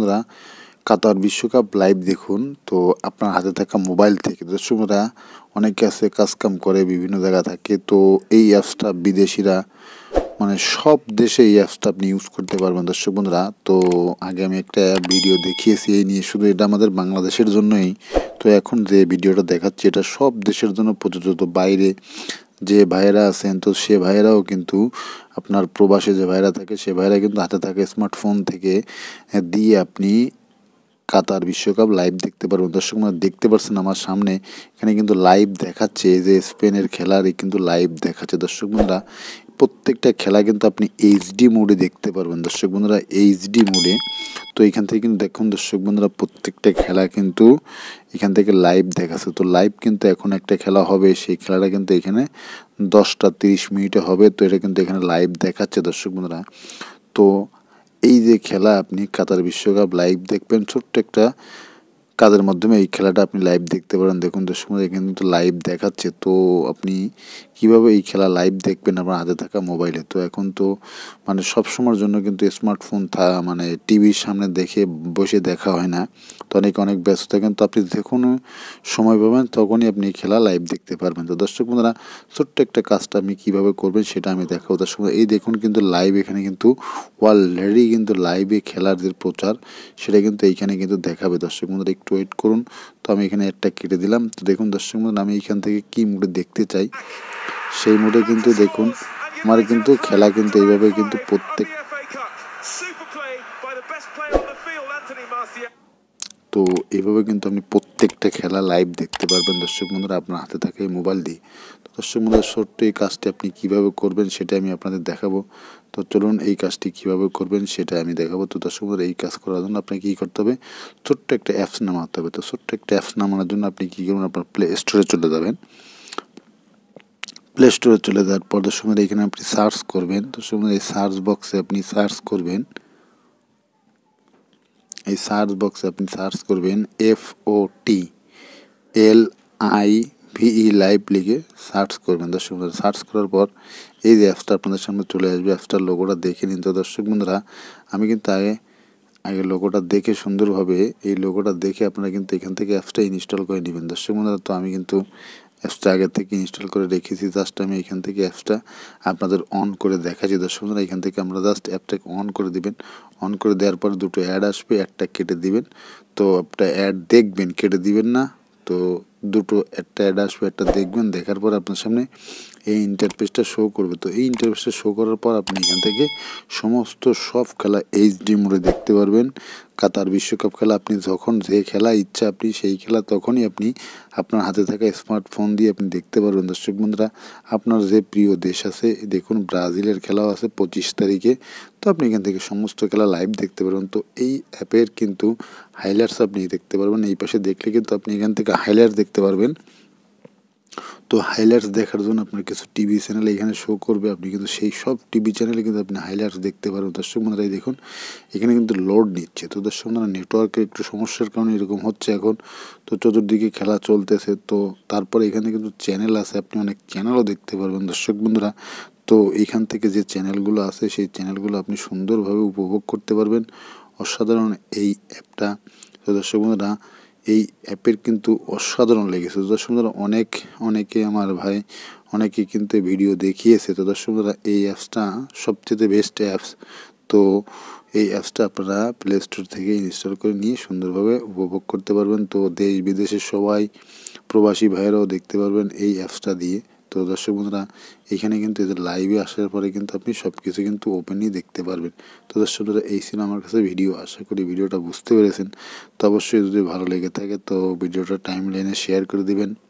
বন্ধুরা কাতার বিশ্বকাপ লাইভ দেখুন তো আপনার হাতে থাকা মোবাইল থেকে দর্শকরা অনেকে আছে কাজকাম করে বিভিন্ন জায়গা থাকে তো এই অ্যাপসটা বিদেশিরা মানে সব দেশে এই অ্যাপসটা আপনি ইউজ করতে পারবেন দর্শক বন্ধুরা তো আগে আমি একটা ভিডিও দেখিয়েছি এই নিয়ে শুধু এটা আমাদের বাংলাদেশের জন্যই তো এখন যে ভিডিওটা দেখাচ্ছি এটা সব দেশের জন্য প্রযোজ্য বাইরে যে ভাইয়েরা আছেন তো সে ভাইয়েরাও কিন্তু আপনার প্রবাসে যে ভাইরা থাকে সে ভাইরা কিন্তু হাতে থাকে স্মার্টফোন থেকে হ্যাঁ, দিয়ে আপনি কাতার বিশ্বকাপ লাইভ দেখতে পারবেন দর্শক মানে দেখতে পারছেন আমার সামনে এখানে কিন্তু লাইভ দেখাচ্ছে যে স্পেনের খেলার কিন্তু লাইভ দেখাচ্ছে দর্শক বন্ধুরা প্রত্যেকটা খেলা কিন্তু আপনি এইচডি মোডে দেখতে পারবেন দর্শক বন্ধুরা এইচডি মোডে তো এখান থেকে কিন্তু দেখুন দর্শক বন্ধুরা প্রত্যেকটা খেলা কিন্তু এখান থেকে লাইভ দেখাচ্ছে তো লাইভ কিন্তু এখন একটা খেলা হবে সেই খেলাটা কিন্তু এখানে দশটা তিরিশ মিনিটে হবে তো এটা কিন্তু এখানে লাইভ দেখাচ্ছে দর্শক বন্ধুরা তো এই যে খেলা আপনি কাতার বিশ্বকাপ লাইভ দেখবেন ছোট্ট একটা কাজের মাধ্যমে এই খেলাটা আপনি লাইভ দেখতে পারেন দেখুন তো সময় কিন্তু লাইভ দেখাচ্ছে তো আপনি কিভাবে এই খেলা লাইভ দেখবেন আপনার হাতে থাকা মোবাইলে তো এখন তো মানে সবসময়ের জন্য কিন্তু স্মার্টফোন থা মানে টিভির সামনে দেখে বসে দেখা হয় না তো অনেক অনেক ব্যস্ত থাকেন তো আপনি যখন সময় পাবেন তখনই আপনি এই খেলা লাইভ দেখতে পারবেন তো দর্শক বন্ধুরা ছোট্ট একটা কাজটা আপনি কীভাবে করবেন সেটা আমি দেখাবো দর্শক এই দেখুন কিন্তু লাইভ এখানে কিন্তু অলরেডি কিন্তু লাইভে খেলার যে প্রচার সেটা কিন্তু এইখানে কিন্তু দেখাবে দর্শক বন্ধুরা একটু একটু ওয়েট করুন তো আমি এখানে অ্যাডটা কেটে দিলাম তো দেখুন দর্শক বন্ধু আমি এখান থেকে কি মুডে দেখতে চাই সেই মুডে কিন্তু দেখুন আমার কিন্তু খেলা কিন্তু এইভাবে কিন্তু প্রত্যেক তো এইভাবে কিন্তু আমি প্রত্যেকটা খেলা লাইভ দেখতে পারবেন দর্শক বন্ধুরা আপনার হাতে থাকে এই মোবাইল দিয়ে তো দর্শক বন্ধুরা ছোট্ট এই কাজটি আপনি কিভাবে করবেন সেটা আমি আপনাদের দেখাবো তো চলুন এই কাজটি কিভাবে করবেন সেটা আমি দেখাবো তো দর্শক বন্ধুরা এই কাজ করার জন্য আপনাকে কী করতে হবে ছোট্ট একটা অ্যাপস নামাতে হবে তো ছোট্ট একটা অ্যাপস নামানোর জন্য আপনি কী করবেন আপনার প্লে স্টোরে চলে যাবেন প্লে স্টোরে চলে যাওয়ার পর দর্শক এখানে আপনি সার্চ করবেন দর্শক এই সার্চ বক্সে আপনি সার্চ করবেন এই সার্চ বক্সে আপনি সার্চ করবেন F O T L I V E live লিখে সার্চ করবেন দর্শক বন্ধুরা সার্চ করার পর এই যে অ্যাপসটা আপনাদের সামনে চলে আসবে অ্যাপসটার লোগোটা দেখে নিন তো দর্শক বন্ধুরা আমি কিন্তু আগে আগে লোগোটা দেখে সুন্দরভাবে এই লোগোটা দেখে আপনারা কিন্তু এখান থেকে অ্যাপসটা ইনস্টল করে নেবেন দর্শক বন্ধুরা তো আমি কিন্তু অ্যাপসটা আগে থেকে ইনস্টল করে রেখেছি জাস্ট আমি এখান থেকে অ্যাপসটা আপনাদের অন করে দেখাচ্ছি দর্শক বন্ধুরা এখান থেকে আমরা জাস্ট অ্যাপটাকে অন করে দিবেন অন করে দেওয়ার পর দুটো অ্যাড আসবে অ্যাডটা কেটে দিবেন তো অ্যাপটা অ্যাড দেখবেন কেটে দিবেন না তো দুটো একটা অ্যাড আসবে একটা দেখবেন দেখার পর আপনার সামনে এই ইন্টারপেসটা শো করবে তো এই ইন্টারপেসটা শো করার পর আপনি এখান থেকে সমস্ত সব খেলা এইচডি মোডে দেখতে পারবেন কাতার বিশ্বকাপ খেলা আপনি যখন যে খেলা ইচ্ছা আপনি সেই খেলা তখনই আপনি আপনার হাতে থাকা স্মার্টফোন দিয়ে আপনি দেখতে পারবেন দর্শক বন্ধুরা আপনার যে প্রিয় দেশ আছে দেখুন ব্রাজিলের খেলাও আছে পঁচিশ তারিখে তো আপনি এখান থেকে সমস্ত খেলা লাইভ দেখতে পারবেন তো এই অ্যাপের কিন্তু হাইলাইটস আপনি দেখতে পারবেন এই পাশে দেখলে কিন্তু আপনি এখান থেকে হাইলাইট দেখতে পারবেন তো হাইলাইটস দেখার জন্য আপনার কিছু টিভি চ্যানেল এখানে শো করবে আপনি কিন্তু সেই সব টিভি চ্যানেলে কিন্তু আপনি হাইলাইটস দেখতে পারবেন দর্শক বন্ধুরাই দেখুন এখানে কিন্তু লোড নিচ্ছে তো দর্শক বন্ধুরা নেটওয়ার্কের একটু সমস্যার কারণে এরকম হচ্ছে এখন তো চতুর্দিকে খেলা চলতেছে তো তারপরে এখানে কিন্তু চ্যানেল আছে আপনি অনেক চ্যানেলও দেখতে পারবেন দর্শক বন্ধুরা তো এখান থেকে যে চ্যানেলগুলো আছে সেই চ্যানেলগুলো আপনি সুন্দরভাবে উপভোগ করতে পারবেন অসাধারণ এই অ্যাপটা তো দর্শক বন্ধুরা এই অ্যাপের কিন্তু অসাধারণ লেগেছে তো দর্শক অনেক অনেকে আমার ভাই অনেকে কিন্তু ভিডিও দেখিয়েছে তো দর্শক বন্ধুরা এই অ্যাপসটা সবচেয়ে বেস্ট অ্যাপস তো এই অ্যাপসটা আপনারা প্লে স্টোর থেকে ইনস্টল করে নিয়ে সুন্দরভাবে উপভোগ করতে পারবেন তো দেশ বিদেশের সবাই প্রবাসী ভাইয়েরাও দেখতে পারবেন এই অ্যাপসটা দিয়ে তো দর্শক বন্ধুরা এখানে কিন্তু এদের লাইভে আসার পরে কিন্তু আপনি সব কিছু কিন্তু ওপেনই দেখতে পারবেন তো দর্শক বন্ধুরা এই ছিল আমার কাছে ভিডিও আশা করি ভিডিওটা বুঝতে পেরেছেন তো অবশ্যই যদি ভালো লেগে থাকে তো ভিডিওটা টাইম লাইনে শেয়ার করে দেবেন